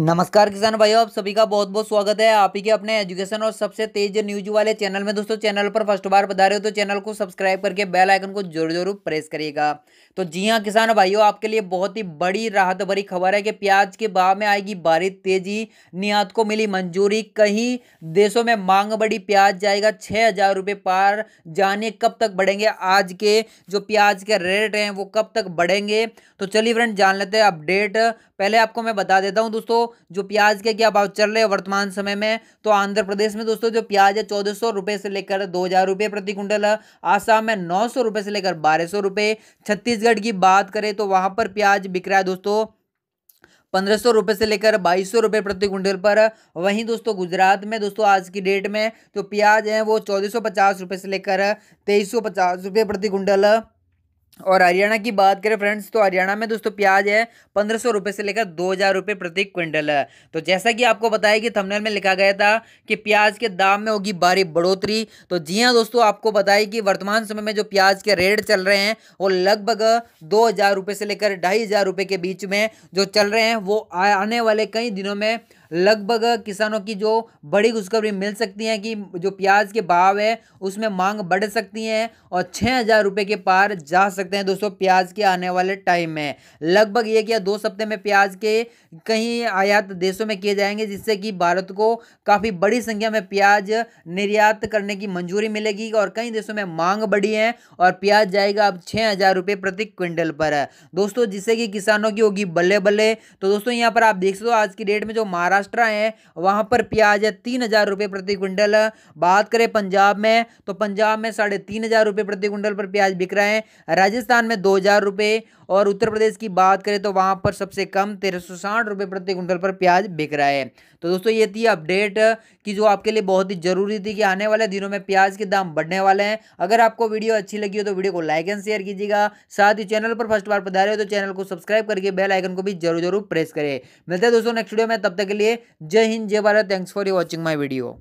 नमस्कार किसान भाइयों आप सभी का बहुत बहुत स्वागत है आप ही के अपने एजुकेशन और सबसे तेज न्यूज वाले चैनल में दोस्तों चैनल पर फर्स्ट बार बता रहे हो तो चैनल को सब्सक्राइब करके बेल आइकन को जरूर जरूर प्रेस करिएगा तो जी हां किसान भाइयों आपके लिए बहुत ही बड़ी राहत भरी खबर है कि प्याज के भाव में आएगी भारी तेजी निर्यात को मिली मंजूरी कई देशों में मांग बढ़ी प्याज जाएगा छः हजार पार जाने कब तक बढ़ेंगे आज के जो प्याज के रेट हैं वो कब तक बढ़ेंगे तो चलिए फ्रेंड जान लेते हैं अपडेट पहले आपको मैं बता देता हूँ दोस्तों जो प्याज के क्या भाव चल रहे हैं वर्तमान समय में तो आंध्र प्रदेश में दोस्तों जो प्याज है चौदह सौ रुपये से लेकर दो हज़ार रुपये प्रति कुंटल है आसाम में नौ सौ रुपये से लेकर बारह सौ रुपये छत्तीसगढ़ की बात करें तो वहाँ पर प्याज बिक रहा है दोस्तों पंद्रह सौ रुपये से लेकर बाईस सौ रुपये प्रति क्विंटल पर वहीं दोस्तों गुजरात में दोस्तों आज की डेट में जो प्याज है वो चौदह सौ पचास रुपये से लेकर तेईस सौ पचास रुपये प्रति क्विंटल और हरियाणा की बात करें फ्रेंड्स तो हरियाणा में दोस्तों प्याज है पंद्रह सौ रुपये से लेकर दो हज़ार रुपये प्रति क्विंटल है तो जैसा कि आपको बताया कि थंबनेल में लिखा गया था कि प्याज के दाम में होगी भारी बढ़ोतरी तो जी हाँ दोस्तों आपको बताया कि वर्तमान समय में जो प्याज के रेट चल रहे हैं वो लगभग दो हज़ार रुपये से लेकर ढाई हज़ार रुपये के बीच में जो चल रहे हैं वो आने वाले कई दिनों में लगभग किसानों की जो बड़ी खुशखबरी मिल सकती है कि जो प्याज के भाव है उसमें मांग बढ़ सकती है और छः हज़ार रुपये के पार जा सकते हैं दोस्तों प्याज के आने वाले टाइम में लगभग एक या दो सप्ते में प्याज के कहीं आयात देशों में किए जाएंगे जिससे कि भारत को काफ़ी बड़ी संख्या में प्याज निर्यात करने की मंजूरी मिलेगी और कई देशों में मांग बढ़ी है और प्याज जाएगा अब छः हज़ार रुपये प्रति क्विंटल पर दोस्तों जिससे कि किसानों की होगी बल्ले बल्ले तो दोस्तों यहाँ पर आप देख सकते हो आज की डेट में जो महाराष्ट्र महाराष्ट्र है वहाँ पर प्याज है तीन हज़ार रुपये प्रति क्विंटल बात करें पंजाब में तो पंजाब में साढ़े तीन हज़ार रुपये प्रति क्विंटल पर प्याज बिक रहा है राजस्थान में दो हज़ार रुपये और उत्तर प्रदेश की बात करें तो वहाँ पर सबसे कम तेरह सौ साठ रुपये प्रति क्विंटल पर प्याज बिक रहा है तो दोस्तों ये थी अपडेट कि जो आपके लिए बहुत ही ज़रूरी थी कि आने वाले दिनों में प्याज के दाम बढ़ने वाले हैं अगर आपको वीडियो अच्छी लगी हो तो वीडियो को लाइक एंड शेयर कीजिएगा साथ ही चैनल पर फर्स्ट बार पधारे हो तो चैनल को सब्सक्राइब करके बेल आइकन को भी जरूर जरूर प्रेस करें मिलते हैं दोस्तों नेक्स्ट वीडियो में तब तक के लिए जय हिंद जय Bharat thanks for you watching my video